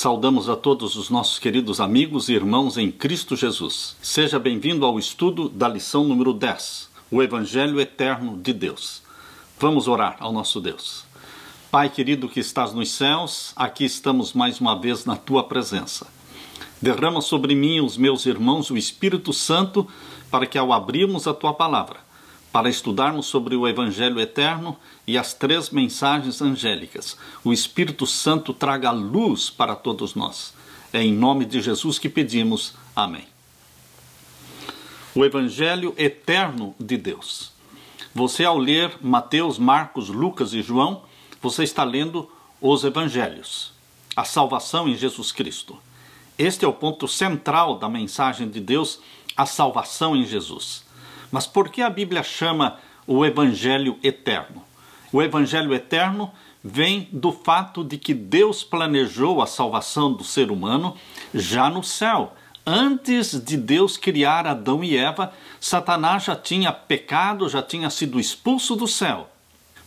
Saudamos a todos os nossos queridos amigos e irmãos em Cristo Jesus. Seja bem-vindo ao estudo da lição número 10, o Evangelho Eterno de Deus. Vamos orar ao nosso Deus. Pai querido que estás nos céus, aqui estamos mais uma vez na tua presença. Derrama sobre mim e os meus irmãos o Espírito Santo para que, ao abrirmos a tua palavra, para estudarmos sobre o Evangelho eterno e as três mensagens angélicas. O Espírito Santo traga luz para todos nós. É em nome de Jesus que pedimos. Amém. O Evangelho eterno de Deus. Você, ao ler Mateus, Marcos, Lucas e João, você está lendo os Evangelhos, a salvação em Jesus Cristo. Este é o ponto central da mensagem de Deus, a salvação em Jesus. Mas por que a Bíblia chama o Evangelho eterno? O Evangelho eterno vem do fato de que Deus planejou a salvação do ser humano já no céu. Antes de Deus criar Adão e Eva, Satanás já tinha pecado, já tinha sido expulso do céu.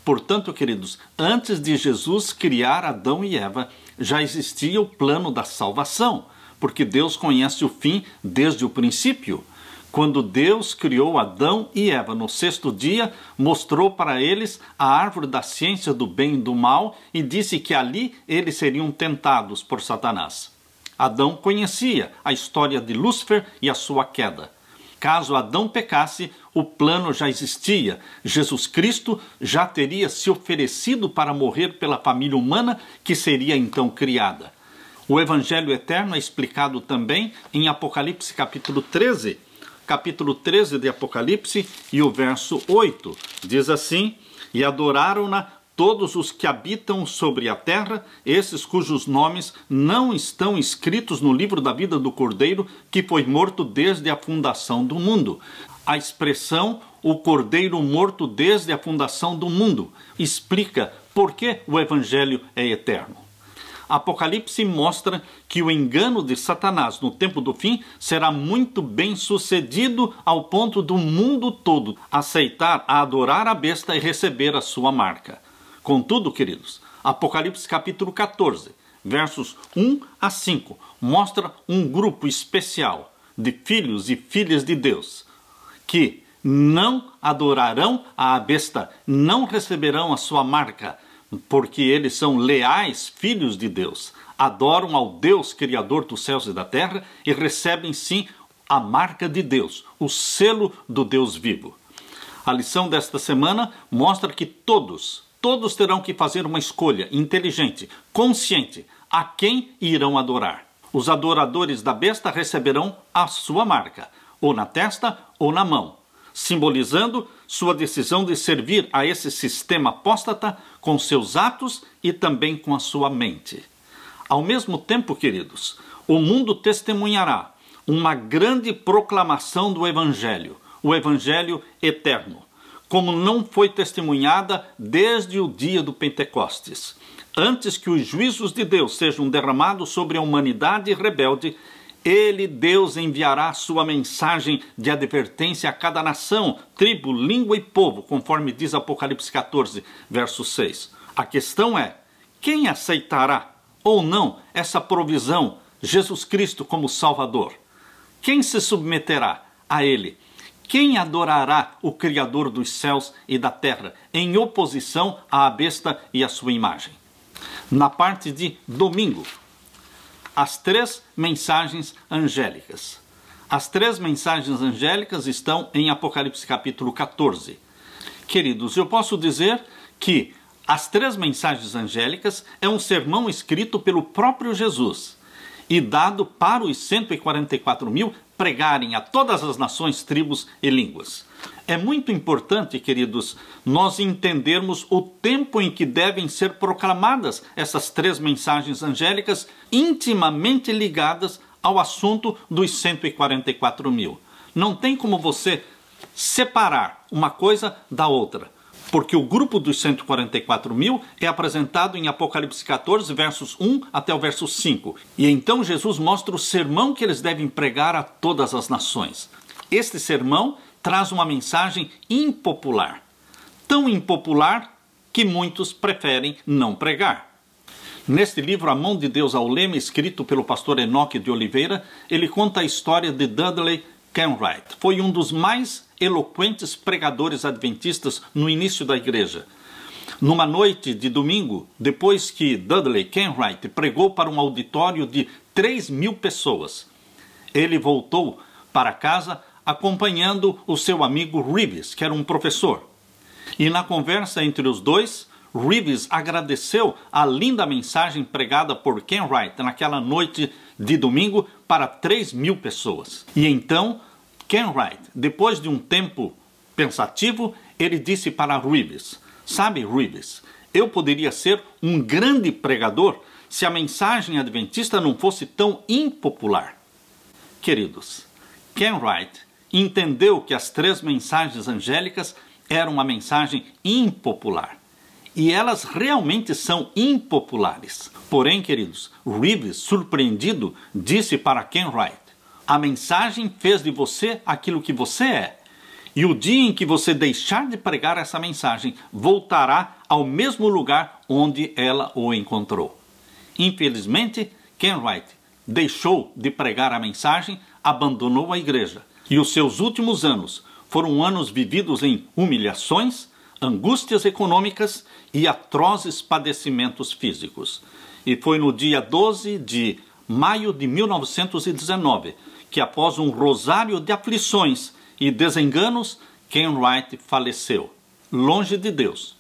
Portanto, queridos, antes de Jesus criar Adão e Eva, já existia o plano da salvação, porque Deus conhece o fim desde o princípio. Quando Deus criou Adão e Eva no sexto dia, mostrou para eles a árvore da ciência do bem e do mal e disse que ali eles seriam tentados por Satanás. Adão conhecia a história de Lúcifer e a sua queda. Caso Adão pecasse, o plano já existia. Jesus Cristo já teria se oferecido para morrer pela família humana que seria então criada. O Evangelho Eterno é explicado também em Apocalipse capítulo 13, capítulo 13 de Apocalipse e o verso 8. Diz assim: E adoraram-na todos os que habitam sobre a terra, esses cujos nomes não estão escritos no livro da vida do Cordeiro, que foi morto desde a fundação do mundo. A expressão o Cordeiro morto desde a fundação do mundo explica por que o Evangelho é eterno. Apocalipse mostra que o engano de Satanás no tempo do fim será muito bem sucedido ao ponto do mundo todo aceitar a adorar a besta e receber a sua marca. Contudo, queridos, Apocalipse capítulo 14, versos 1 a 5, mostra um grupo especial de filhos e filhas de Deus que não adorarão a besta, não receberão a sua marca porque eles são leais filhos de Deus, adoram ao Deus Criador dos céus e da terra e recebem sim a marca de Deus, o selo do Deus vivo. A lição desta semana mostra que todos, todos terão que fazer uma escolha inteligente, consciente, a quem irão adorar. Os adoradores da besta receberão a sua marca, ou na testa ou na mão, simbolizando sua decisão de servir a esse sistema apóstata com seus atos e também com a sua mente. Ao mesmo tempo, queridos, o mundo testemunhará uma grande proclamação do Evangelho, o Evangelho eterno, como não foi testemunhada desde o dia do Pentecostes. Antes que os juízos de Deus sejam derramados sobre a humanidade rebelde ele, Deus, enviará sua mensagem de advertência a cada nação, tribo, língua e povo, conforme diz Apocalipse 14, verso 6. A questão é: quem aceitará ou não essa provisão, Jesus Cristo como Salvador? Quem se submeterá a Ele? Quem adorará o Criador dos céus e da terra, em oposição à besta e à sua imagem? Na parte de domingo, as três mensagens angélicas. As três mensagens angélicas estão em Apocalipse capítulo 14. Queridos, eu posso dizer que as três mensagens angélicas é um sermão escrito pelo próprio Jesus e dado para os 144 mil pregarem a todas as nações, tribos e línguas. É muito importante, queridos, nós entendermos o tempo em que devem ser proclamadas essas três mensagens angélicas, intimamente ligadas ao assunto dos 144 mil. Não tem como você separar uma coisa da outra porque o grupo dos 144 mil é apresentado em Apocalipse 14, versos 1 até o verso 5. E então Jesus mostra o sermão que eles devem pregar a todas as nações. Este sermão traz uma mensagem impopular, tão impopular que muitos preferem não pregar. Neste livro, A Mão de Deus ao lema escrito pelo pastor Enoque de Oliveira, ele conta a história de Dudley Kenwright. Foi um dos mais eloquentes pregadores adventistas no início da igreja. Numa noite de domingo, depois que Dudley Kenwright pregou para um auditório de 3 mil pessoas, ele voltou para casa acompanhando o seu amigo Reeves, que era um professor. E na conversa entre os dois, Reeves agradeceu a linda mensagem pregada por Kenwright naquela noite de domingo para 3 mil pessoas. E então Ken Wright, depois de um tempo pensativo, ele disse para Reeves: Sabe, Reeves, eu poderia ser um grande pregador se a mensagem adventista não fosse tão impopular. Queridos, Ken Wright entendeu que as três mensagens angélicas eram uma mensagem impopular. E elas realmente são impopulares. Porém, queridos, Reeves, surpreendido, disse para Ken Wright a mensagem fez de você aquilo que você é. E o dia em que você deixar de pregar essa mensagem, voltará ao mesmo lugar onde ela o encontrou. Infelizmente, Ken Wright deixou de pregar a mensagem, abandonou a igreja. E os seus últimos anos foram anos vividos em humilhações, angústias econômicas e atrozes padecimentos físicos. E foi no dia 12 de maio de 1919 que após um rosário de aflições e desenganos, Ken Wright faleceu, longe de Deus,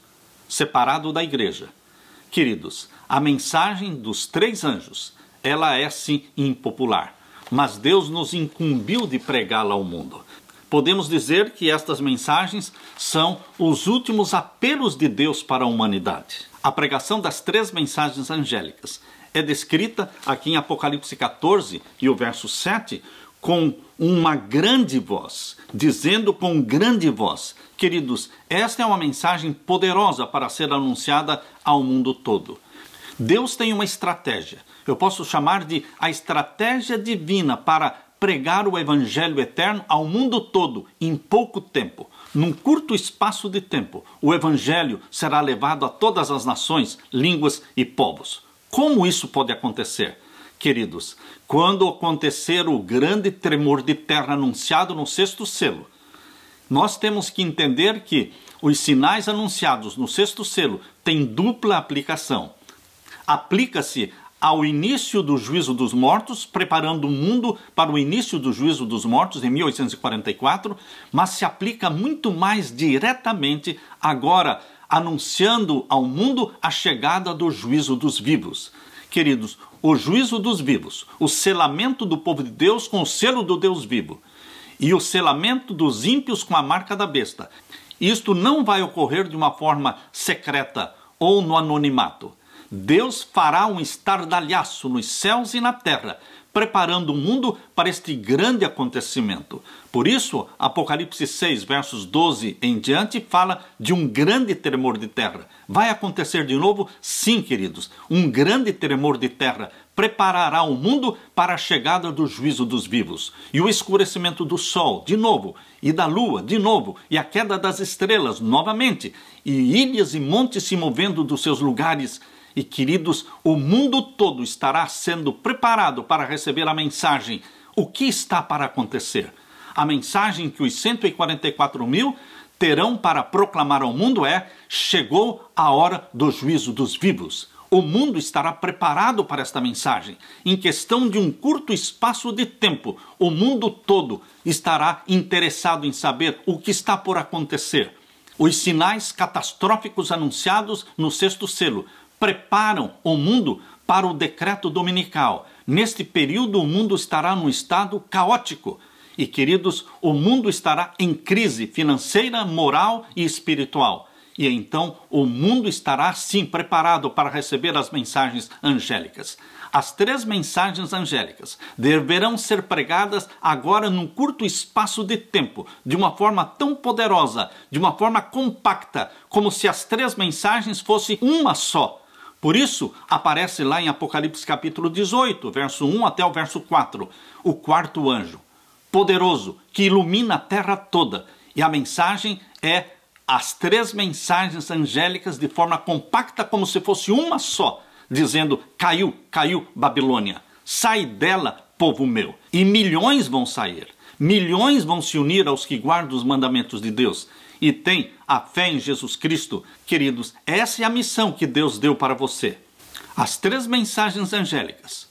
separado da igreja. Queridos, a mensagem dos três anjos, ela é sim impopular, mas Deus nos incumbiu de pregá-la ao mundo. Podemos dizer que estas mensagens são os últimos apelos de Deus para a humanidade. A pregação das três mensagens angélicas é descrita aqui em Apocalipse 14 e o verso 7 com uma grande voz, dizendo com grande voz: Queridos, esta é uma mensagem poderosa para ser anunciada ao mundo todo. Deus tem uma estratégia, eu posso chamar de a estratégia divina para pregar o evangelho eterno ao mundo todo em pouco tempo. Num curto espaço de tempo, o evangelho será levado a todas as nações, línguas e povos. Como isso pode acontecer? queridos, quando acontecer o grande tremor de terra anunciado no sexto selo, nós temos que entender que os sinais anunciados no sexto selo têm dupla aplicação. Aplica-se ao início do juízo dos mortos, preparando o mundo para o início do juízo dos mortos em 1844, mas se aplica muito mais diretamente agora, anunciando ao mundo a chegada do juízo dos vivos. Queridos, o juízo dos vivos, o selamento do povo de Deus com o selo do Deus vivo e o selamento dos ímpios com a marca da besta. Isto não vai ocorrer de uma forma secreta ou no anonimato. Deus fará um estardalhaço nos céus e na terra, preparando o mundo para este grande acontecimento. Por isso, Apocalipse 6, versos 12 em diante, fala de um grande tremor de terra. Vai acontecer de novo? Sim, queridos. Um grande tremor de terra preparará o mundo para a chegada do juízo dos vivos. E o escurecimento do sol, de novo, e da lua, de novo, e a queda das estrelas, novamente, e ilhas e montes se movendo dos seus lugares e queridos, o mundo todo estará sendo preparado para receber a mensagem. O que está para acontecer? A mensagem que os 144 mil terão para proclamar ao mundo é: chegou a hora do juízo dos vivos. O mundo estará preparado para esta mensagem. Em questão de um curto espaço de tempo, o mundo todo estará interessado em saber o que está por acontecer. Os sinais catastróficos anunciados no sexto selo preparam o mundo para o decreto dominical. Neste período, o mundo estará num estado caótico. E, queridos, o mundo estará em crise financeira, moral e espiritual. E então o mundo estará sim preparado para receber as mensagens angélicas. As três mensagens angélicas deverão ser pregadas agora num curto espaço de tempo, de uma forma tão poderosa, de uma forma compacta, como se as três mensagens fossem uma só por isso, aparece lá em Apocalipse capítulo 18, verso 1 até o verso 4, o quarto anjo, poderoso, que ilumina a terra toda. E a mensagem é as três mensagens angélicas de forma compacta, como se fosse uma só, dizendo: Caiu, caiu Babilônia, sai dela, povo meu. E milhões vão sair, milhões vão se unir aos que guardam os mandamentos de Deus e tem a fé em Jesus Cristo, queridos, essa é a missão que Deus deu para você. As três mensagens angélicas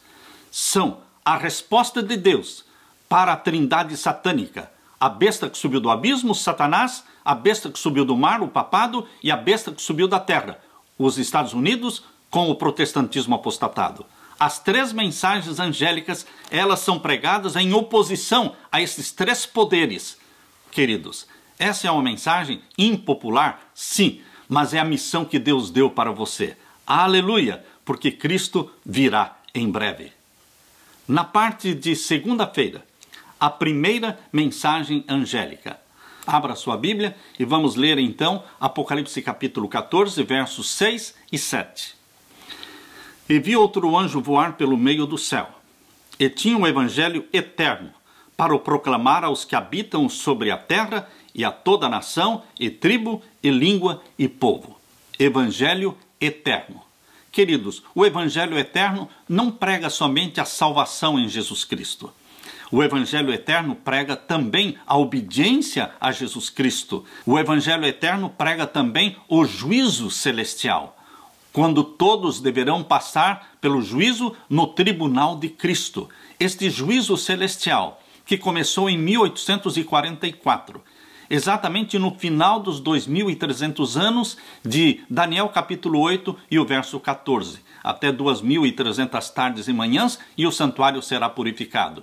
são a resposta de Deus para a trindade satânica. A besta que subiu do abismo, Satanás, a besta que subiu do mar, o papado, e a besta que subiu da terra, os Estados Unidos, com o protestantismo apostatado. As três mensagens angélicas, elas são pregadas em oposição a esses três poderes, queridos. Essa é uma mensagem impopular, sim, mas é a missão que Deus deu para você. Aleluia! Porque Cristo virá em breve. Na parte de segunda-feira, a primeira mensagem angélica. Abra sua Bíblia e vamos ler então Apocalipse capítulo 14, versos 6 e 7. E vi outro anjo voar pelo meio do céu, e tinha um evangelho eterno para o proclamar aos que habitam sobre a terra e a toda nação, e tribo, e língua, e povo. Evangelho eterno. Queridos, o Evangelho eterno não prega somente a salvação em Jesus Cristo. O Evangelho eterno prega também a obediência a Jesus Cristo. O Evangelho eterno prega também o juízo celestial, quando todos deverão passar pelo juízo no tribunal de Cristo. Este juízo celestial, que começou em 1844 exatamente no final dos 2300 anos de Daniel capítulo 8 e o verso 14. Até 2300 tardes e manhãs e o santuário será purificado.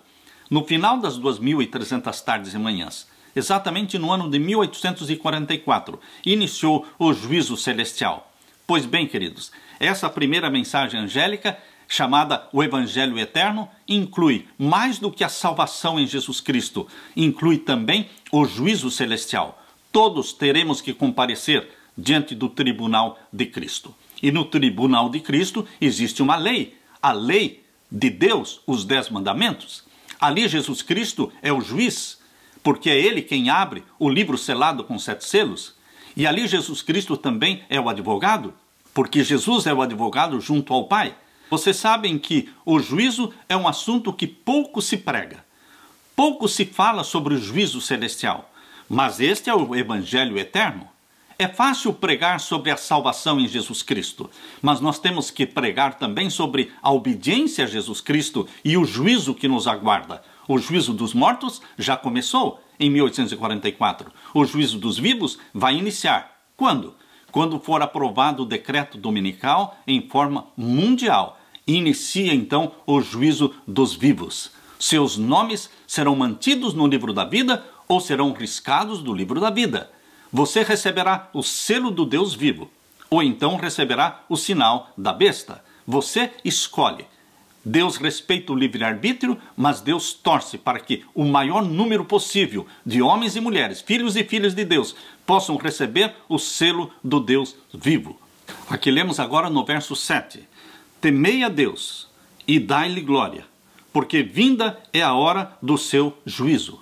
No final das 2300 tardes e manhãs, exatamente no ano de 1844, iniciou o juízo celestial. Pois bem, queridos, essa primeira mensagem angélica chamada O Evangelho Eterno, inclui mais do que a salvação em Jesus Cristo, inclui também o juízo celestial. Todos teremos que comparecer diante do tribunal de Cristo. E no tribunal de Cristo existe uma lei, a lei de Deus, os Dez Mandamentos. Ali Jesus Cristo é o juiz, porque é ele quem abre o livro selado com sete selos. E ali Jesus Cristo também é o advogado, porque Jesus é o advogado junto ao Pai. Vocês sabem que o juízo é um assunto que pouco se prega. Pouco se fala sobre o juízo celestial, mas este é o evangelho eterno. É fácil pregar sobre a salvação em Jesus Cristo, mas nós temos que pregar também sobre a obediência a Jesus Cristo e o juízo que nos aguarda. O juízo dos mortos já começou em 1844. O juízo dos vivos vai iniciar. Quando? quando for aprovado o decreto dominical em forma mundial. Inicia então o juízo dos vivos. Seus nomes serão mantidos no livro da vida ou serão riscados do livro da vida. Você receberá o selo do Deus vivo, ou então receberá o sinal da besta. Você escolhe. Deus respeita o livre-arbítrio, mas Deus torce para que o maior número possível de homens e mulheres, filhos e filhas de Deus, possam receber o selo do Deus vivo. Aqui lemos agora no verso 7: Temei a Deus e dai-lhe glória, porque vinda é a hora do seu juízo.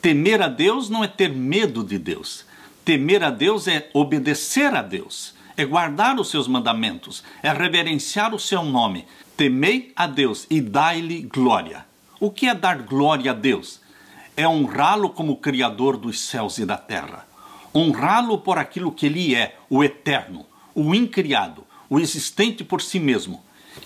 Temer a Deus não é ter medo de Deus. Temer a Deus é obedecer a Deus, é guardar os seus mandamentos, é reverenciar o seu nome. Temei a Deus e dai-lhe glória. O que é dar glória a Deus? É honrá-lo como Criador dos céus e da terra honrá-lo por aquilo que ele é, o eterno, o incriado, o existente por si mesmo.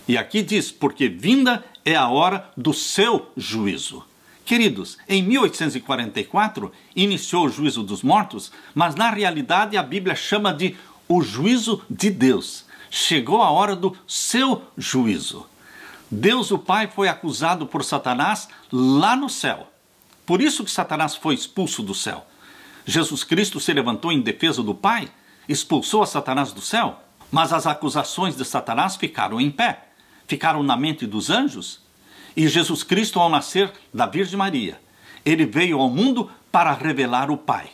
E aqui diz: porque vinda é a hora do seu juízo. Queridos, em 1844 iniciou o juízo dos mortos, mas na realidade a Bíblia chama de o juízo de Deus. Chegou a hora do seu juízo. Deus o Pai foi acusado por Satanás lá no céu. Por isso que Satanás foi expulso do céu. Jesus Cristo se levantou em defesa do Pai, expulsou a Satanás do céu, mas as acusações de Satanás ficaram em pé, ficaram na mente dos anjos. E Jesus Cristo, ao nascer da Virgem Maria, ele veio ao mundo para revelar o Pai,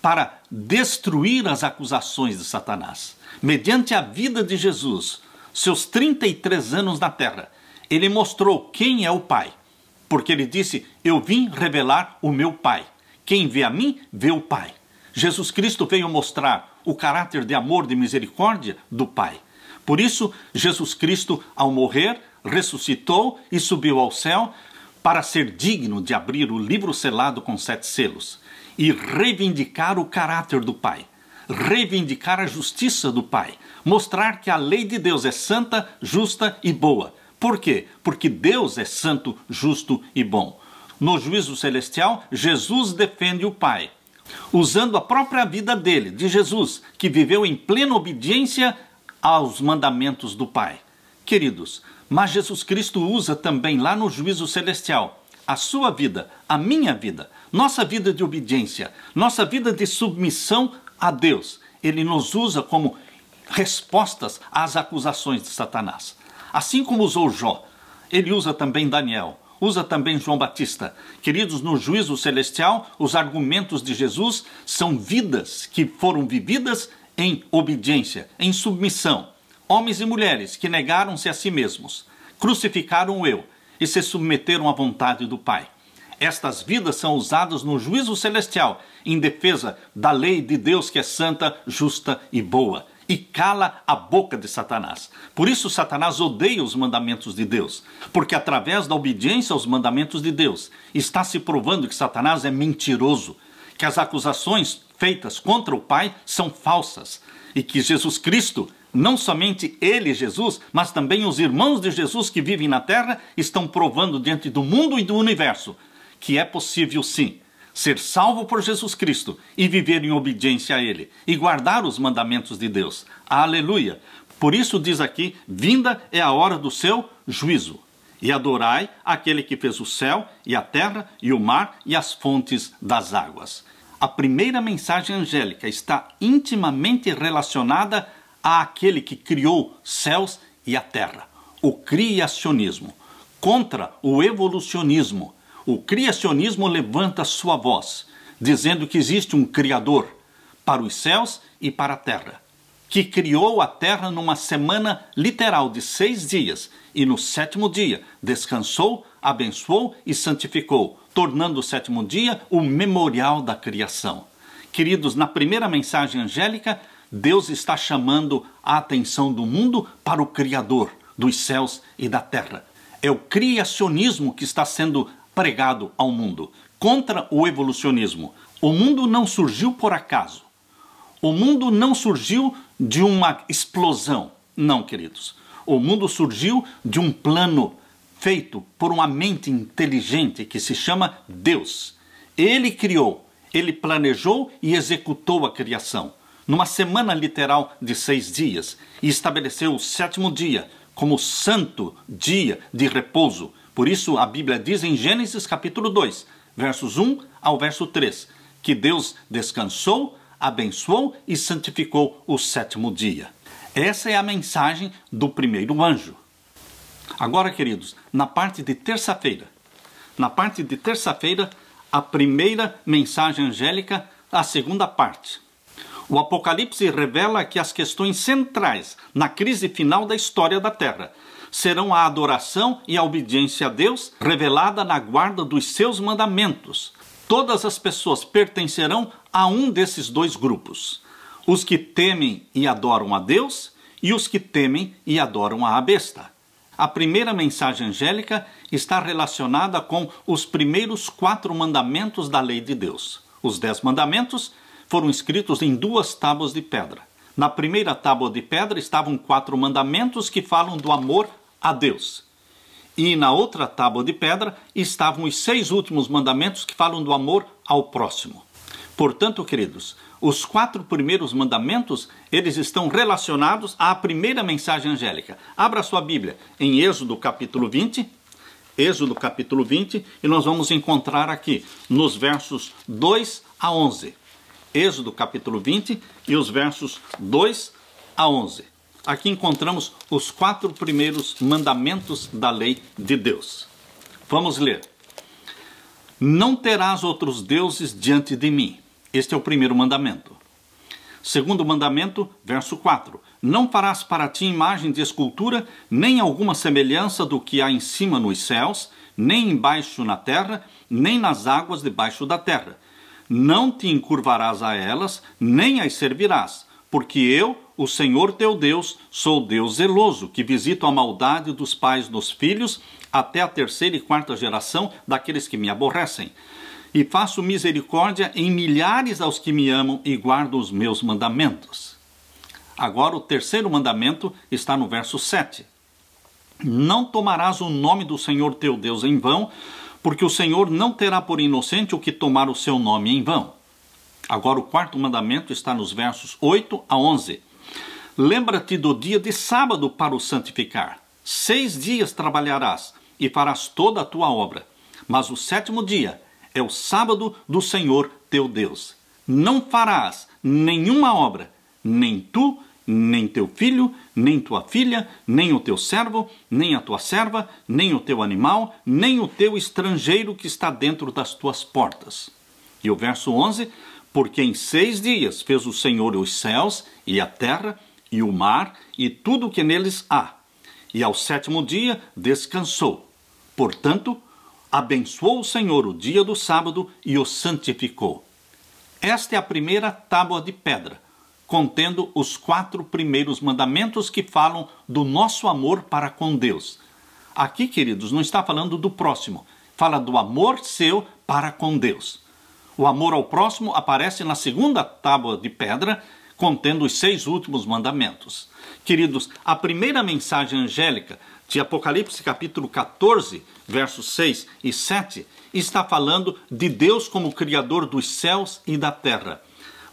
para destruir as acusações de Satanás. Mediante a vida de Jesus, seus 33 anos na terra, ele mostrou quem é o Pai, porque ele disse: Eu vim revelar o meu Pai. Quem vê a mim, vê o Pai. Jesus Cristo veio mostrar o caráter de amor, de misericórdia do Pai. Por isso, Jesus Cristo, ao morrer, ressuscitou e subiu ao céu para ser digno de abrir o livro selado com sete selos e reivindicar o caráter do Pai, reivindicar a justiça do Pai, mostrar que a lei de Deus é santa, justa e boa. Por quê? Porque Deus é santo, justo e bom no juízo celestial, Jesus defende o Pai, usando a própria vida dele, de Jesus, que viveu em plena obediência aos mandamentos do Pai. Queridos, mas Jesus Cristo usa também lá no juízo celestial a sua vida, a minha vida, nossa vida de obediência, nossa vida de submissão a Deus. Ele nos usa como respostas às acusações de Satanás. Assim como usou Jó, ele usa também Daniel, usa também João Batista. Queridos, no juízo celestial, os argumentos de Jesus são vidas que foram vividas em obediência, em submissão. Homens e mulheres que negaram-se a si mesmos, crucificaram o eu e se submeteram à vontade do Pai. Estas vidas são usadas no juízo celestial em defesa da lei de Deus que é santa, justa e boa e cala a boca de Satanás. Por isso, Satanás odeia os mandamentos de Deus, porque através da obediência aos mandamentos de Deus está se provando que Satanás é mentiroso, que as acusações feitas contra o Pai são falsas e que Jesus Cristo não somente ele, Jesus, mas também os irmãos de Jesus que vivem na terra estão provando diante do mundo e do universo que é possível sim ser salvo por Jesus Cristo e viver em obediência a Ele e guardar os mandamentos de Deus. Aleluia! Por isso diz aqui: vinda é a hora do seu juízo. E adorai aquele que fez o céu e a terra e o mar e as fontes das águas. A primeira mensagem angélica está intimamente relacionada àquele que criou céus e a terra, o criacionismo, contra o evolucionismo o criacionismo levanta sua voz, dizendo que existe um Criador para os céus e para a terra, que criou a terra numa semana literal de seis dias e no sétimo dia descansou, abençoou e santificou, tornando o sétimo dia o memorial da criação. Queridos, na primeira mensagem angélica, Deus está chamando a atenção do mundo para o Criador dos céus e da terra. É o criacionismo que está sendo pregado ao mundo contra o evolucionismo. O mundo não surgiu por acaso. O mundo não surgiu de uma explosão. Não, queridos. O mundo surgiu de um plano feito por uma mente inteligente que se chama Deus. Ele criou, ele planejou e executou a criação, numa semana literal de seis dias, e estabeleceu o sétimo dia como santo dia de repouso, por isso a Bíblia diz em Gênesis capítulo 2, versos 1 ao verso 3, que Deus descansou, abençoou e santificou o sétimo dia. Essa é a mensagem do primeiro anjo. Agora, queridos, na parte de terça-feira, na parte de terça-feira, a primeira mensagem angélica, a segunda parte. O Apocalipse revela que as questões centrais na crise final da história da Terra serão a adoração e a obediência a Deus revelada na guarda dos seus mandamentos. Todas as pessoas pertencerão a um desses dois grupos: os que temem e adoram a Deus e os que temem e adoram a besta. A primeira mensagem angélica está relacionada com os primeiros quatro mandamentos da lei de Deus. Os dez mandamentos foram escritos em duas tábuas de pedra. Na primeira tábua de pedra estavam quatro mandamentos que falam do amor a Deus. E na outra tábua de pedra estavam os seis últimos mandamentos que falam do amor ao próximo. Portanto, queridos, os quatro primeiros mandamentos, eles estão relacionados à primeira mensagem angélica. Abra sua Bíblia em Êxodo capítulo 20, Êxodo capítulo 20, e nós vamos encontrar aqui nos versos 2 a 11. Êxodo capítulo 20 e os versos 2 a 11 aqui encontramos os quatro primeiros mandamentos da lei de Deus. Vamos ler. Não terás outros deuses diante de mim. Este é o primeiro mandamento. Segundo mandamento, verso 4: Não farás para ti imagem de escultura, nem alguma semelhança do que há em cima nos céus, nem embaixo na terra, nem nas águas debaixo da terra. Não te encurvarás a elas, nem as servirás porque eu, o Senhor teu Deus, sou Deus zeloso, que visito a maldade dos pais nos filhos até a terceira e quarta geração daqueles que me aborrecem. E faço misericórdia em milhares aos que me amam e guardam os meus mandamentos. Agora, o terceiro mandamento está no verso 7. Não tomarás o nome do Senhor teu Deus em vão, porque o Senhor não terá por inocente o que tomar o seu nome em vão. Agora, o quarto mandamento está nos versos 8 a 11. Lembra-te do dia de sábado para o santificar. Seis dias trabalharás e farás toda a tua obra. Mas o sétimo dia é o sábado do Senhor teu Deus. Não farás nenhuma obra, nem tu, nem teu filho, nem tua filha, nem o teu servo, nem a tua serva, nem o teu animal, nem o teu estrangeiro que está dentro das tuas portas. E o verso 11: porque em seis dias fez o Senhor os céus e a terra e o mar e tudo o que neles há. E ao sétimo dia descansou. Portanto, abençoou o Senhor o dia do sábado e o santificou. Esta é a primeira tábua de pedra, contendo os quatro primeiros mandamentos que falam do nosso amor para com Deus. Aqui, queridos, não está falando do próximo, fala do amor seu para com Deus. O amor ao próximo aparece na segunda tábua de pedra, contendo os seis últimos mandamentos. Queridos, a primeira mensagem angélica de Apocalipse capítulo 14, versos 6 e 7, está falando de Deus como criador dos céus e da terra.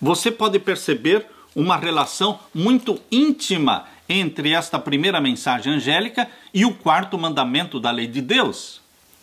Você pode perceber uma relação muito íntima entre esta primeira mensagem angélica e o quarto mandamento da lei de Deus.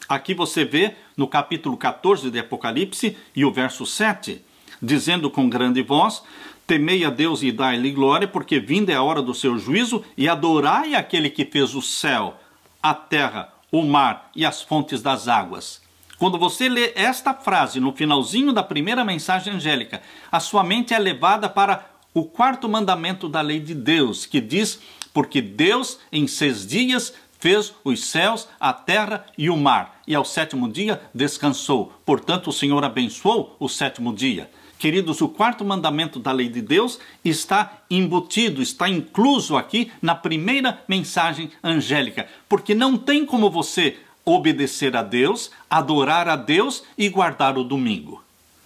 Aqui você vê no capítulo 14 de Apocalipse e o verso 7, dizendo com grande voz: Temei a Deus e dai-lhe glória, porque vinda é a hora do seu juízo, e adorai aquele que fez o céu, a terra, o mar e as fontes das águas. Quando você lê esta frase no finalzinho da primeira mensagem angélica, a sua mente é levada para o quarto mandamento da lei de Deus, que diz: Porque Deus em seis dias fez os céus, a terra e o mar e ao sétimo dia descansou. Portanto, o Senhor abençoou o sétimo dia. Queridos, o quarto mandamento da lei de Deus está embutido, está incluso aqui na primeira mensagem angélica, porque não tem como você obedecer a Deus, adorar a Deus e guardar o domingo.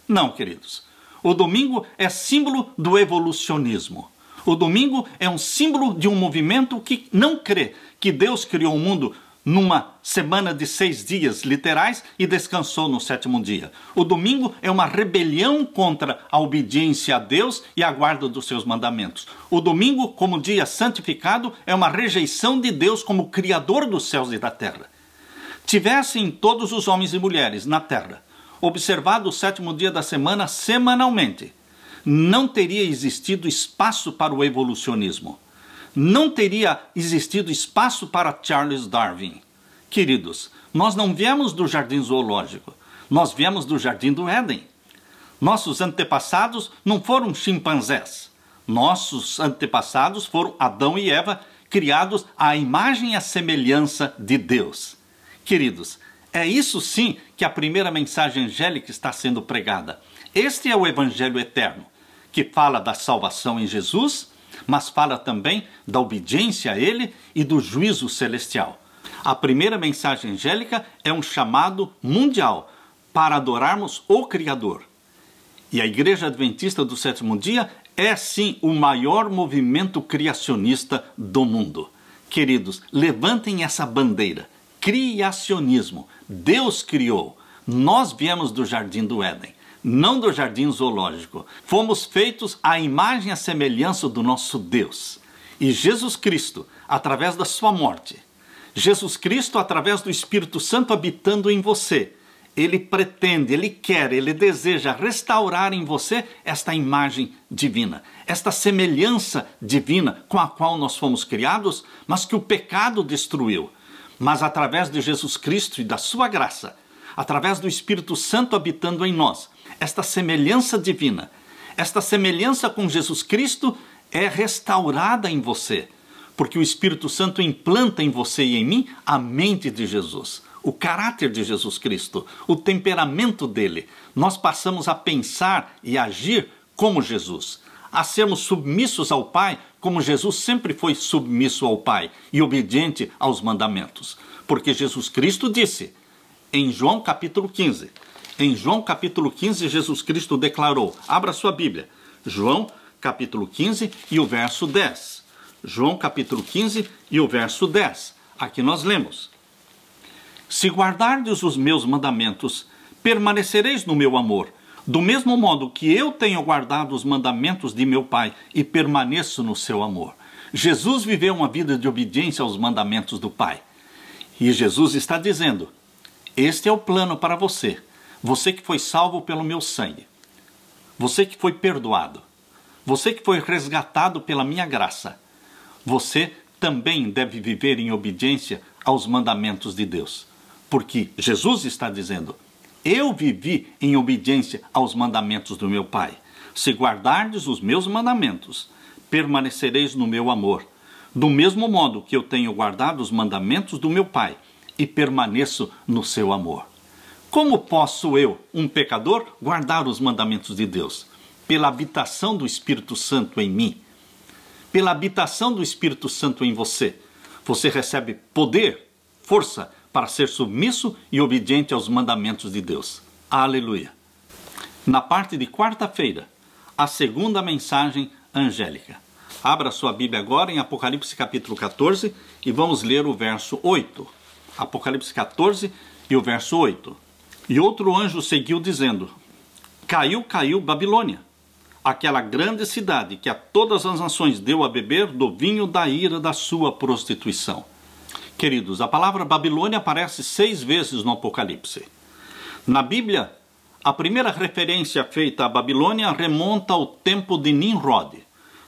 Não, queridos. O domingo é símbolo do evolucionismo. O domingo é um símbolo de um movimento que não crê que Deus criou o mundo numa semana de seis dias literais e descansou no sétimo dia. O domingo é uma rebelião contra a obediência a Deus e a guarda dos seus mandamentos. O domingo, como dia santificado, é uma rejeição de Deus como Criador dos céus e da terra. Tivessem todos os homens e mulheres na terra observado o sétimo dia da semana semanalmente, não teria existido espaço para o evolucionismo não teria existido espaço para Charles Darwin. Queridos, nós não viemos do jardim zoológico, nós viemos do jardim do Éden. Nossos antepassados não foram chimpanzés. Nossos antepassados foram Adão e Eva, criados à imagem e à semelhança de Deus. Queridos, é isso sim que a primeira mensagem angélica está sendo pregada. Este é o Evangelho eterno, que fala da salvação em Jesus mas fala também da obediência a ele e do juízo celestial. A primeira mensagem angélica é um chamado mundial para adorarmos o Criador. E a Igreja Adventista do Sétimo Dia é sim o maior movimento criacionista do mundo. Queridos, levantem essa bandeira. Criacionismo. Deus criou. Nós viemos do jardim do Éden não do jardim zoológico. Fomos feitos à imagem e à semelhança do nosso Deus. E Jesus Cristo, através da sua morte, Jesus Cristo, através do Espírito Santo habitando em você, ele pretende, ele quer, ele deseja restaurar em você esta imagem divina, esta semelhança divina com a qual nós fomos criados, mas que o pecado destruiu. Mas através de Jesus Cristo e da sua graça, através do Espírito Santo habitando em nós, esta semelhança divina, esta semelhança com Jesus Cristo é restaurada em você, porque o Espírito Santo implanta em você e em mim a mente de Jesus, o caráter de Jesus Cristo, o temperamento dele. Nós passamos a pensar e agir como Jesus, a sermos submissos ao Pai, como Jesus sempre foi submisso ao Pai e obediente aos mandamentos, porque Jesus Cristo disse em João capítulo 15: em João capítulo 15, Jesus Cristo declarou: abra sua Bíblia, João capítulo 15 e o verso 10. João capítulo 15 e o verso 10. Aqui nós lemos: Se guardardes os meus mandamentos, permanecereis no meu amor, do mesmo modo que eu tenho guardado os mandamentos de meu Pai e permaneço no seu amor. Jesus viveu uma vida de obediência aos mandamentos do Pai. E Jesus está dizendo: Este é o plano para você. Você que foi salvo pelo meu sangue. Você que foi perdoado. Você que foi resgatado pela minha graça. Você também deve viver em obediência aos mandamentos de Deus. Porque Jesus está dizendo: Eu vivi em obediência aos mandamentos do meu Pai. Se guardardes os meus mandamentos, permanecereis no meu amor. Do mesmo modo que eu tenho guardado os mandamentos do meu Pai e permaneço no seu amor. Como posso eu, um pecador, guardar os mandamentos de Deus? Pela habitação do Espírito Santo em mim. Pela habitação do Espírito Santo em você. Você recebe poder, força para ser submisso e obediente aos mandamentos de Deus. Aleluia. Na parte de quarta-feira, a segunda mensagem angélica. Abra sua Bíblia agora em Apocalipse capítulo 14 e vamos ler o verso 8. Apocalipse 14 e o verso 8. E outro anjo seguiu dizendo: Caiu, caiu Babilônia, aquela grande cidade que a todas as nações deu a beber do vinho da ira da sua prostituição. Queridos, a palavra Babilônia aparece seis vezes no Apocalipse. Na Bíblia, a primeira referência feita à Babilônia remonta ao tempo de Nimrod.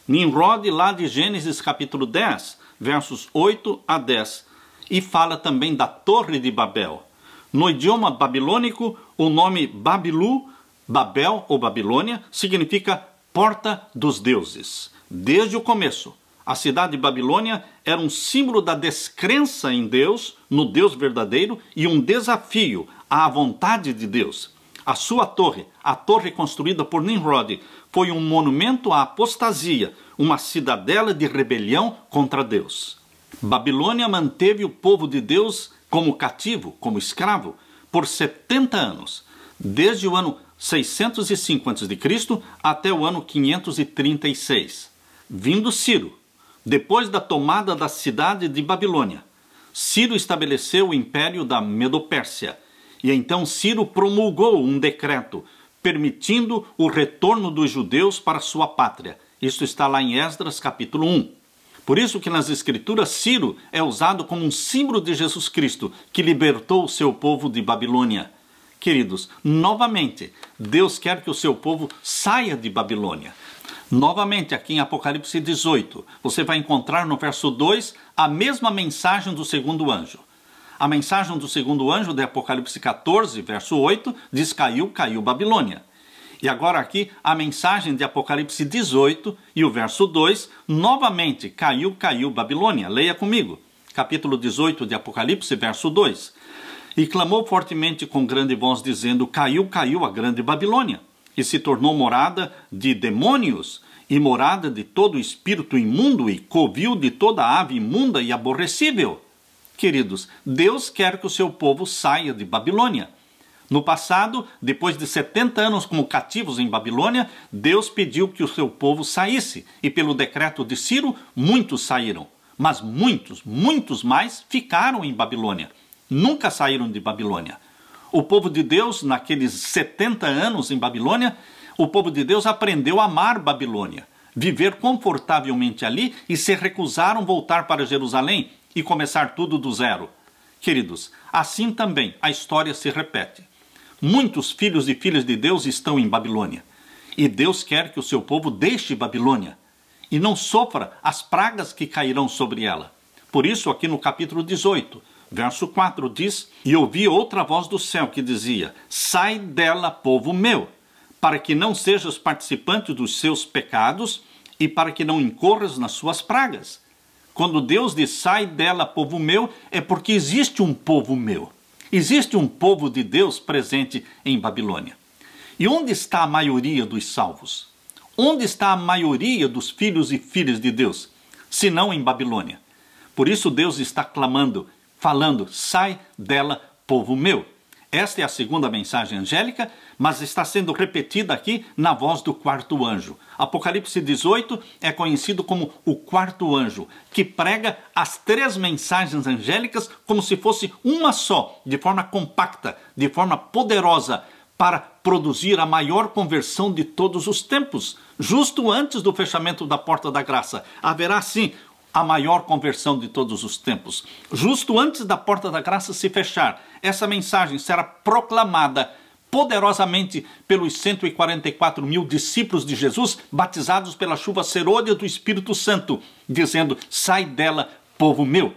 Nimrod, lá de Gênesis capítulo 10, versos 8 a 10, e fala também da Torre de Babel, no idioma babilônico, o nome Babilu, Babel ou Babilônia, significa porta dos deuses. Desde o começo, a cidade de Babilônia era um símbolo da descrença em Deus, no Deus verdadeiro, e um desafio à vontade de Deus. A sua torre, a torre construída por Nimrod, foi um monumento à apostasia, uma cidadela de rebelião contra Deus. Babilônia manteve o povo de Deus como cativo, como escravo, por 70 anos, desde o ano 605 a.C. até o ano 536. Vindo Ciro, depois da tomada da cidade de Babilônia, Ciro estabeleceu o império da Medopérsia. E então Ciro promulgou um decreto permitindo o retorno dos judeus para sua pátria. Isso está lá em Esdras, capítulo 1. Por isso que nas escrituras Ciro é usado como um símbolo de Jesus Cristo, que libertou o seu povo de Babilônia. Queridos, novamente, Deus quer que o seu povo saia de Babilônia. Novamente, aqui em Apocalipse 18, você vai encontrar no verso 2 a mesma mensagem do segundo anjo. A mensagem do segundo anjo de Apocalipse 14, verso 8, diz: Caiu, caiu Babilônia. E agora aqui a mensagem de Apocalipse 18 e o verso 2, novamente, caiu, caiu Babilônia. Leia comigo. Capítulo 18 de Apocalipse, verso 2. E clamou fortemente com grande voz dizendo: Caiu, caiu a grande Babilônia, e se tornou morada de demônios, e morada de todo espírito imundo e covil de toda ave imunda e aborrecível. Queridos, Deus quer que o seu povo saia de Babilônia no passado, depois de 70 anos como cativos em Babilônia, Deus pediu que o seu povo saísse, e pelo decreto de Ciro, muitos saíram. Mas muitos, muitos mais ficaram em Babilônia. Nunca saíram de Babilônia. O povo de Deus, naqueles 70 anos em Babilônia, o povo de Deus aprendeu a amar Babilônia, viver confortavelmente ali e se recusaram voltar para Jerusalém e começar tudo do zero. Queridos, assim também a história se repete. Muitos filhos e filhas de Deus estão em Babilônia. E Deus quer que o seu povo deixe Babilônia e não sofra as pragas que cairão sobre ela. Por isso, aqui no capítulo 18, verso 4 diz: E ouvi outra voz do céu que dizia: Sai dela, povo meu, para que não sejas participante dos seus pecados e para que não incorras nas suas pragas. Quando Deus diz: Sai dela, povo meu, é porque existe um povo meu. Existe um povo de Deus presente em Babilônia. E onde está a maioria dos salvos? Onde está a maioria dos filhos e filhas de Deus? Se não em Babilônia. Por isso Deus está clamando, falando: sai dela, povo meu. Esta é a segunda mensagem angélica, mas está sendo repetida aqui na voz do quarto anjo. Apocalipse 18 é conhecido como o quarto anjo, que prega as três mensagens angélicas como se fosse uma só, de forma compacta, de forma poderosa, para produzir a maior conversão de todos os tempos, justo antes do fechamento da porta da graça. Haverá sim a maior conversão de todos os tempos. Justo antes da porta da graça se fechar, essa mensagem será proclamada poderosamente pelos 144 mil discípulos de Jesus, batizados pela chuva serôdia do Espírito Santo, dizendo: Sai dela, povo meu.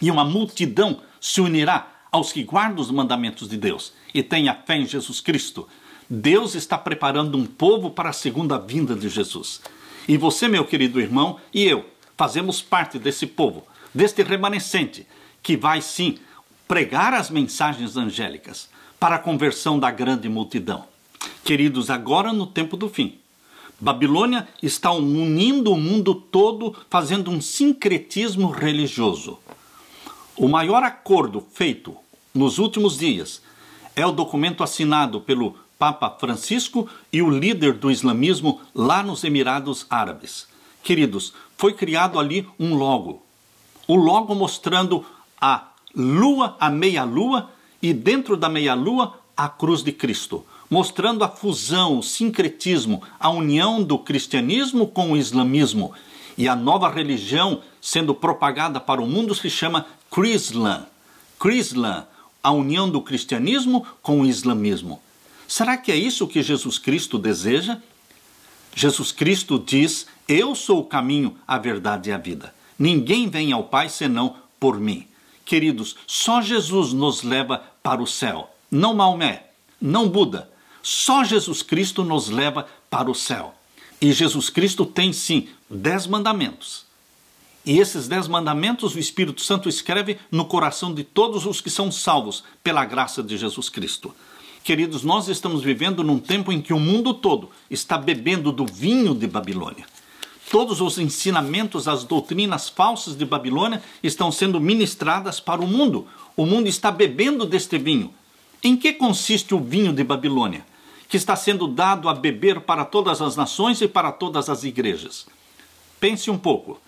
E uma multidão se unirá aos que guardam os mandamentos de Deus e tenha fé em Jesus Cristo. Deus está preparando um povo para a segunda vinda de Jesus. E você, meu querido irmão, e eu fazemos parte desse povo, deste remanescente, que vai sim pregar as mensagens angélicas para a conversão da grande multidão. Queridos, agora no tempo do fim, Babilônia está unindo o mundo todo, fazendo um sincretismo religioso. O maior acordo feito nos últimos dias é o documento assinado pelo Papa Francisco e o líder do islamismo lá nos Emirados Árabes. Queridos, foi criado ali um logo. O logo mostrando a lua a meia-lua e dentro da meia-lua a cruz de Cristo, mostrando a fusão, o sincretismo, a união do cristianismo com o islamismo. E a nova religião sendo propagada para o mundo se chama Crislam. Crislam, a união do cristianismo com o islamismo. Será que é isso que Jesus Cristo deseja? Jesus Cristo diz: Eu sou o caminho, a verdade e a vida. Ninguém vem ao Pai senão por mim. Queridos, só Jesus nos leva para o céu, não Maomé, não Buda. Só Jesus Cristo nos leva para o céu. E Jesus Cristo tem sim dez mandamentos. E esses dez mandamentos o Espírito Santo escreve no coração de todos os que são salvos pela graça de Jesus Cristo. Queridos, nós estamos vivendo num tempo em que o mundo todo está bebendo do vinho de Babilônia. Todos os ensinamentos, as doutrinas falsas de Babilônia estão sendo ministradas para o mundo. O mundo está bebendo deste vinho. Em que consiste o vinho de Babilônia? Que está sendo dado a beber para todas as nações e para todas as igrejas. Pense um pouco.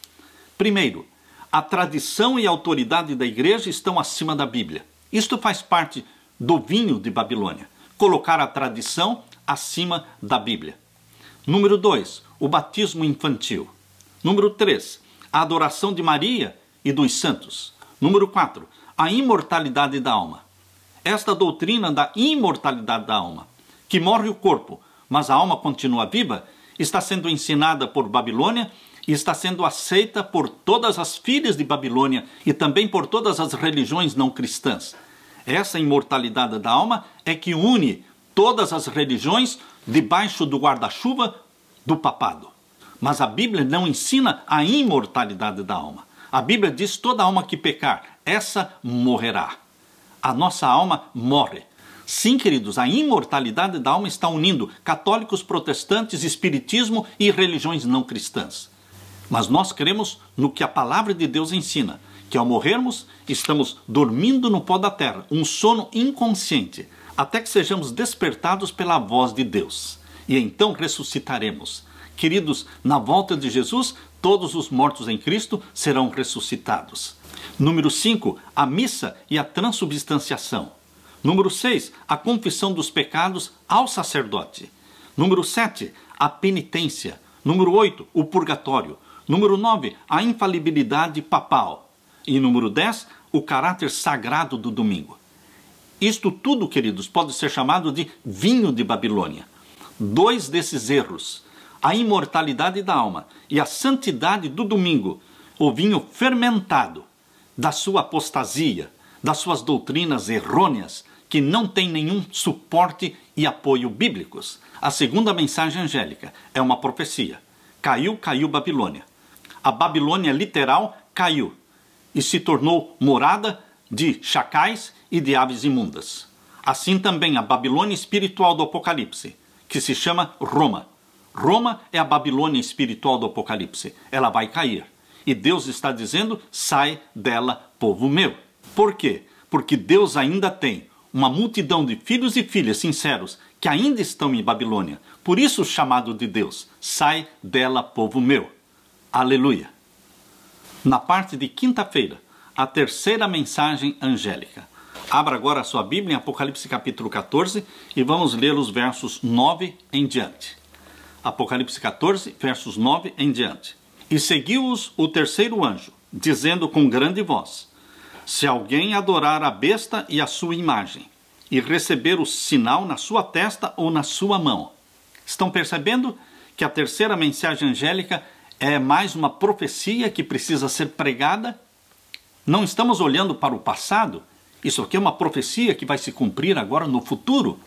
Primeiro, a tradição e a autoridade da igreja estão acima da Bíblia. Isto faz parte do vinho de Babilônia. Colocar a tradição acima da Bíblia. Número 2 o batismo infantil. Número 3, a adoração de Maria e dos santos. Número 4, a imortalidade da alma. Esta doutrina da imortalidade da alma, que morre o corpo, mas a alma continua viva, está sendo ensinada por Babilônia e está sendo aceita por todas as filhas de Babilônia e também por todas as religiões não cristãs. Essa imortalidade da alma é que une todas as religiões debaixo do guarda-chuva do papado. Mas a Bíblia não ensina a imortalidade da alma. A Bíblia diz: toda alma que pecar, essa morrerá. A nossa alma morre. Sim, queridos, a imortalidade da alma está unindo católicos, protestantes, espiritismo e religiões não cristãs. Mas nós cremos no que a palavra de Deus ensina, que ao morrermos estamos dormindo no pó da terra, um sono inconsciente, até que sejamos despertados pela voz de Deus e então ressuscitaremos. Queridos, na volta de Jesus, todos os mortos em Cristo serão ressuscitados. Número 5, a missa e a transubstanciação. Número 6, a confissão dos pecados ao sacerdote. Número 7, a penitência. Número 8, o purgatório. Número 9, a infalibilidade papal. E número 10, o caráter sagrado do domingo. Isto tudo, queridos, pode ser chamado de vinho de Babilônia dois desses erros, a imortalidade da alma e a santidade do domingo, o vinho fermentado da sua apostasia, das suas doutrinas errôneas, que não tem nenhum suporte e apoio bíblicos. A segunda mensagem angélica é uma profecia. Caiu, caiu Babilônia. A Babilônia literal caiu e se tornou morada de chacais e de aves imundas. Assim também a Babilônia espiritual do Apocalipse que se chama Roma. Roma é a Babilônia espiritual do Apocalipse. Ela vai cair. E Deus está dizendo: sai dela, povo meu. Por quê? Porque Deus ainda tem uma multidão de filhos e filhas sinceros que ainda estão em Babilônia. Por isso o chamado de Deus: sai dela, povo meu. Aleluia. Na parte de quinta-feira, a terceira mensagem angélica. Abra agora a sua Bíblia em Apocalipse capítulo 14 e vamos ler os versos 9 em diante. Apocalipse 14, versos 9 em diante. E seguiu-os o terceiro anjo, dizendo com grande voz: Se alguém adorar a besta e a sua imagem, e receber o sinal na sua testa ou na sua mão. Estão percebendo que a terceira mensagem angélica é mais uma profecia que precisa ser pregada? Não estamos olhando para o passado, isso aqui é uma profecia que vai se cumprir agora no futuro.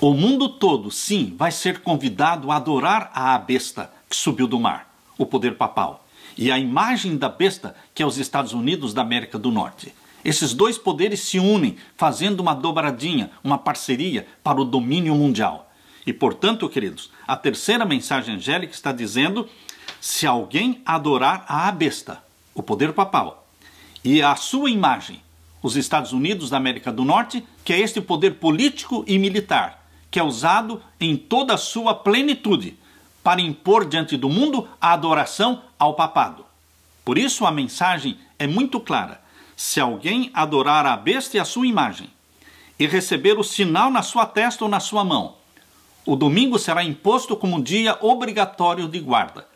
O mundo todo, sim, vai ser convidado a adorar a besta que subiu do mar, o poder papal, e a imagem da besta que é os Estados Unidos da América do Norte. Esses dois poderes se unem, fazendo uma dobradinha, uma parceria para o domínio mundial. E portanto, queridos, a terceira mensagem angélica está dizendo: se alguém adorar a besta, o poder papal, e a sua imagem, os Estados Unidos da América do Norte, que é este poder político e militar, que é usado em toda a sua plenitude para impor diante do mundo a adoração ao papado. Por isso a mensagem é muito clara: se alguém adorar a besta e a sua imagem, e receber o sinal na sua testa ou na sua mão, o domingo será imposto como dia obrigatório de guarda.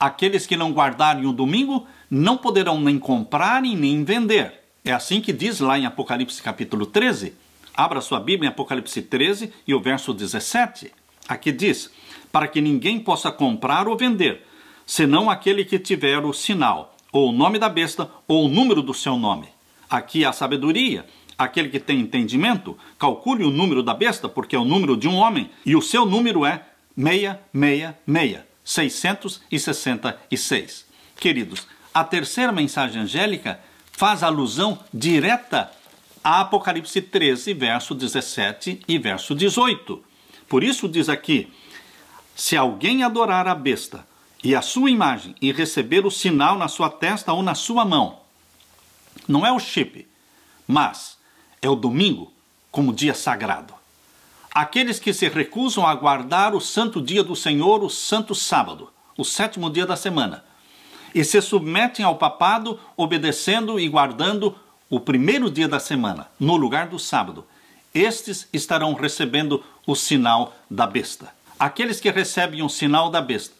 Aqueles que não guardarem o domingo não poderão nem comprar e nem vender é assim que diz lá em Apocalipse capítulo 13. Abra sua Bíblia em Apocalipse 13 e o verso 17. Aqui diz: Para que ninguém possa comprar ou vender, senão aquele que tiver o sinal, ou o nome da besta, ou o número do seu nome. Aqui há sabedoria. Aquele que tem entendimento, calcule o número da besta, porque é o número de um homem, e o seu número é 666, 666. Queridos, a terceira mensagem angélica faz alusão direta a Apocalipse 13, verso 17 e verso 18. Por isso diz aqui: Se alguém adorar a besta e a sua imagem e receber o sinal na sua testa ou na sua mão, não é o chip, mas é o domingo como dia sagrado. Aqueles que se recusam a guardar o santo dia do Senhor, o santo sábado, o sétimo dia da semana, e se submetem ao papado, obedecendo e guardando o primeiro dia da semana, no lugar do sábado. Estes estarão recebendo o sinal da besta. Aqueles que recebem o sinal da besta,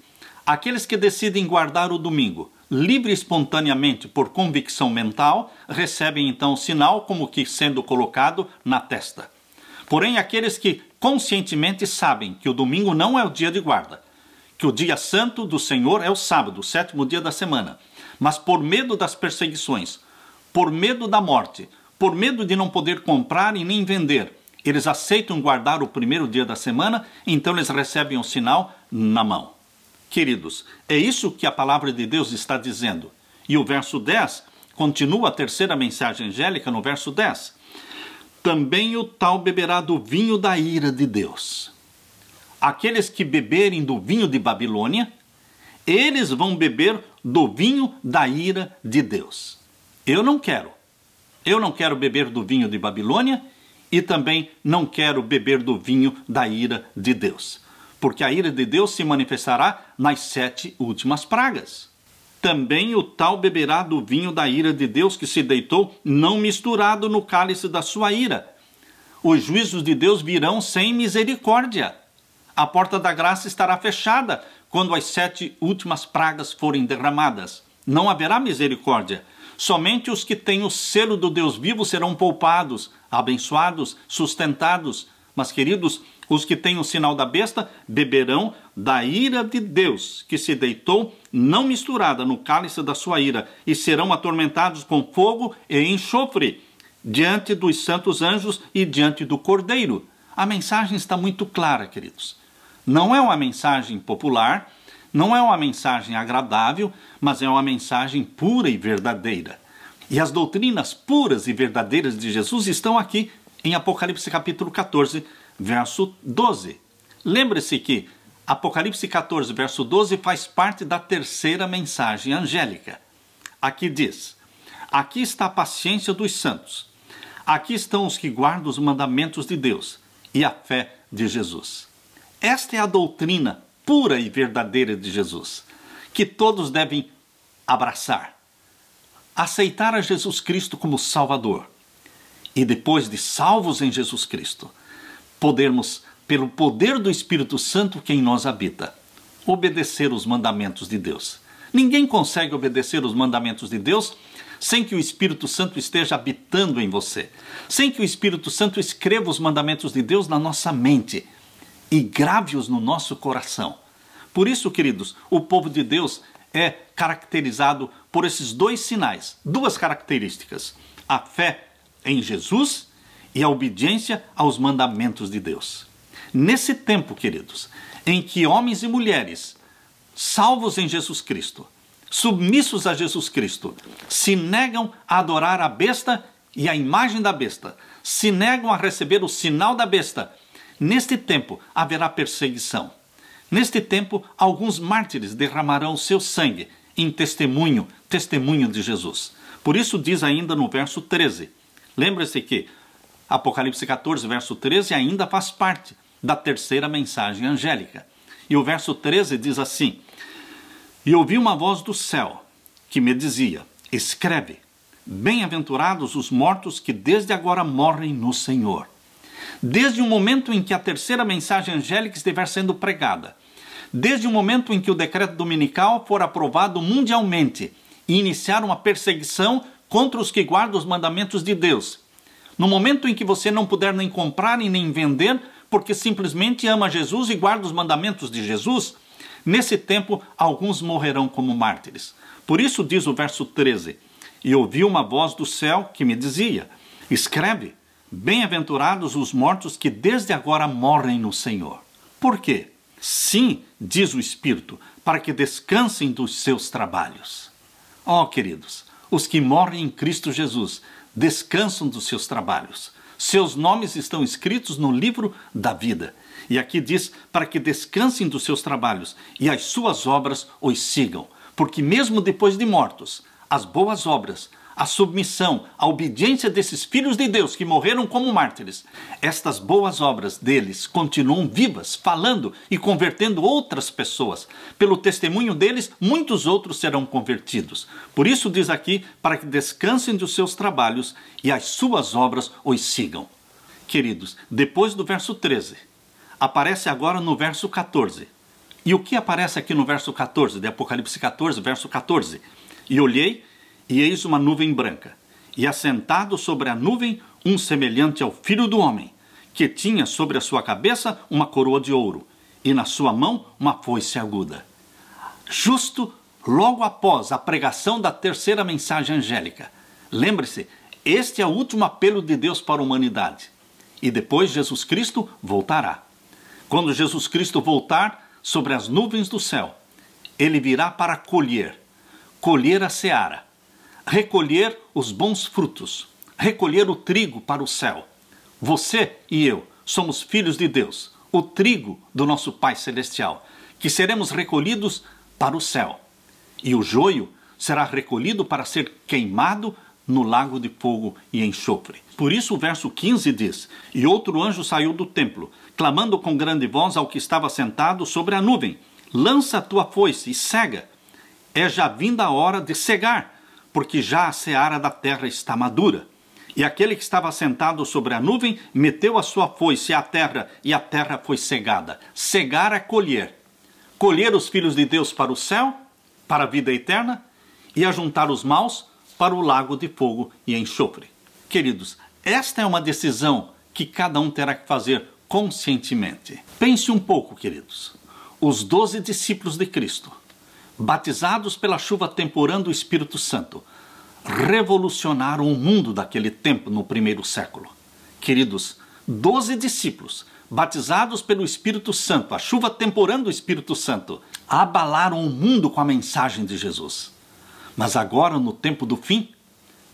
aqueles que decidem guardar o domingo, livre espontaneamente por convicção mental, recebem então o sinal como que sendo colocado na testa. Porém, aqueles que conscientemente sabem que o domingo não é o dia de guarda, que o dia santo do Senhor é o sábado, o sétimo dia da semana. Mas por medo das perseguições, por medo da morte, por medo de não poder comprar e nem vender, eles aceitam guardar o primeiro dia da semana, então eles recebem o um sinal na mão. Queridos, é isso que a palavra de Deus está dizendo. E o verso 10 continua a terceira mensagem angélica no verso 10. Também o tal beberá do vinho da ira de Deus aqueles que beberem do vinho de Babilônia, eles vão beber do vinho da ira de Deus. Eu não quero. Eu não quero beber do vinho de Babilônia e também não quero beber do vinho da ira de Deus, porque a ira de Deus se manifestará nas sete últimas pragas. Também o tal beberá do vinho da ira de Deus que se deitou, não misturado no cálice da sua ira. Os juízos de Deus virão sem misericórdia a porta da graça estará fechada quando as sete últimas pragas forem derramadas. Não haverá misericórdia. Somente os que têm o selo do Deus vivo serão poupados, abençoados, sustentados. Mas, queridos, os que têm o sinal da besta beberão da ira de Deus, que se deitou, não misturada no cálice da sua ira, e serão atormentados com fogo e enxofre, diante dos santos anjos e diante do cordeiro. A mensagem está muito clara, queridos. Não é uma mensagem popular, não é uma mensagem agradável, mas é uma mensagem pura e verdadeira. E as doutrinas puras e verdadeiras de Jesus estão aqui em Apocalipse capítulo 14, verso 12. Lembre-se que Apocalipse 14, verso 12 faz parte da terceira mensagem angélica. Aqui diz: Aqui está a paciência dos santos. Aqui estão os que guardam os mandamentos de Deus e a fé de Jesus. Esta é a doutrina pura e verdadeira de Jesus, que todos devem abraçar, aceitar a Jesus Cristo como Salvador e depois de salvos em Jesus Cristo, podermos, pelo poder do Espírito Santo que em nós habita, obedecer os mandamentos de Deus. Ninguém consegue obedecer os mandamentos de Deus sem que o Espírito Santo esteja habitando em você, sem que o Espírito Santo escreva os mandamentos de Deus na nossa mente e grave-os no nosso coração. Por isso, queridos, o povo de Deus é caracterizado por esses dois sinais, duas características: a fé em Jesus e a obediência aos mandamentos de Deus. Nesse tempo, queridos, em que homens e mulheres, salvos em Jesus Cristo, submissos a Jesus Cristo, se negam a adorar a besta e a imagem da besta, se negam a receber o sinal da besta Neste tempo haverá perseguição. Neste tempo, alguns mártires derramarão seu sangue em testemunho, testemunho de Jesus. Por isso diz ainda no verso 13. lembre se que Apocalipse 14, verso 13 ainda faz parte da terceira mensagem angélica. E o verso 13 diz assim: E ouvi uma voz do céu que me dizia: Escreve: Bem-aventurados os mortos que desde agora morrem no Senhor. Desde o momento em que a terceira mensagem angélica estiver sendo pregada, desde o momento em que o decreto dominical for aprovado mundialmente e iniciar uma perseguição contra os que guardam os mandamentos de Deus, no momento em que você não puder nem comprar e nem vender, porque simplesmente ama Jesus e guarda os mandamentos de Jesus, nesse tempo alguns morrerão como mártires. Por isso diz o verso 13: E ouvi uma voz do céu que me dizia: Escreve, Bem-aventurados os mortos que desde agora morrem no Senhor. Por quê? Sim, diz o Espírito, para que descansem dos seus trabalhos. Ó oh, queridos, os que morrem em Cristo Jesus descansam dos seus trabalhos. Seus nomes estão escritos no livro da vida. E aqui diz: para que descansem dos seus trabalhos e as suas obras os sigam. Porque mesmo depois de mortos, as boas obras a submissão, a obediência desses filhos de Deus que morreram como mártires, estas boas obras deles continuam vivas, falando e convertendo outras pessoas. Pelo testemunho deles, muitos outros serão convertidos. Por isso, diz aqui, para que descansem dos seus trabalhos e as suas obras os sigam. Queridos, depois do verso 13, aparece agora no verso 14. E o que aparece aqui no verso 14, de Apocalipse 14, verso 14? E olhei e eis uma nuvem branca, e assentado sobre a nuvem um semelhante ao filho do homem, que tinha sobre a sua cabeça uma coroa de ouro, e na sua mão uma foice aguda. Justo logo após a pregação da terceira mensagem angélica. Lembre-se, este é o último apelo de Deus para a humanidade. E depois Jesus Cristo voltará. Quando Jesus Cristo voltar sobre as nuvens do céu, ele virá para colher colher a seara recolher os bons frutos, recolher o trigo para o céu. Você e eu somos filhos de Deus, o trigo do nosso Pai Celestial, que seremos recolhidos para o céu. E o joio será recolhido para ser queimado no lago de fogo e enxofre. Por isso o verso 15 diz: E outro anjo saiu do templo, clamando com grande voz ao que estava sentado sobre a nuvem: Lança a tua foice e cega. É já vinda a hora de cegar porque já a seara da terra está madura. E aquele que estava sentado sobre a nuvem meteu a sua foice à terra, e a terra foi cegada. Cegar é colher. Colher os filhos de Deus para o céu, para a vida eterna, e ajuntar os maus para o lago de fogo e enxofre. Queridos, esta é uma decisão que cada um terá que fazer conscientemente. Pense um pouco, queridos. Os doze discípulos de Cristo batizados pela chuva temporã do Espírito Santo, revolucionaram o mundo daquele tempo no primeiro século. Queridos, doze discípulos, batizados pelo Espírito Santo, a chuva temporã do Espírito Santo, abalaram o mundo com a mensagem de Jesus. Mas agora, no tempo do fim,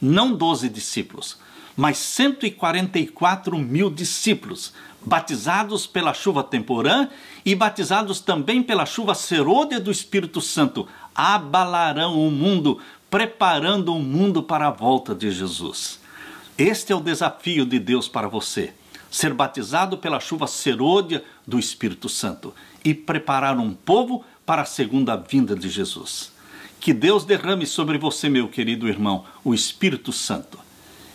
não doze discípulos, mas 144 mil discípulos, batizados pela chuva temporã e batizados também pela chuva serôdea do Espírito Santo, abalarão o mundo, preparando o mundo para a volta de Jesus. Este é o desafio de Deus para você ser batizado pela chuva serôdea do Espírito Santo e preparar um povo para a segunda vinda de Jesus. Que Deus derrame sobre você, meu querido irmão, o Espírito Santo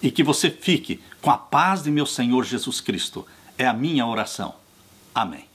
e que você fique com a paz de meu Senhor Jesus Cristo. É a minha oração. Amém.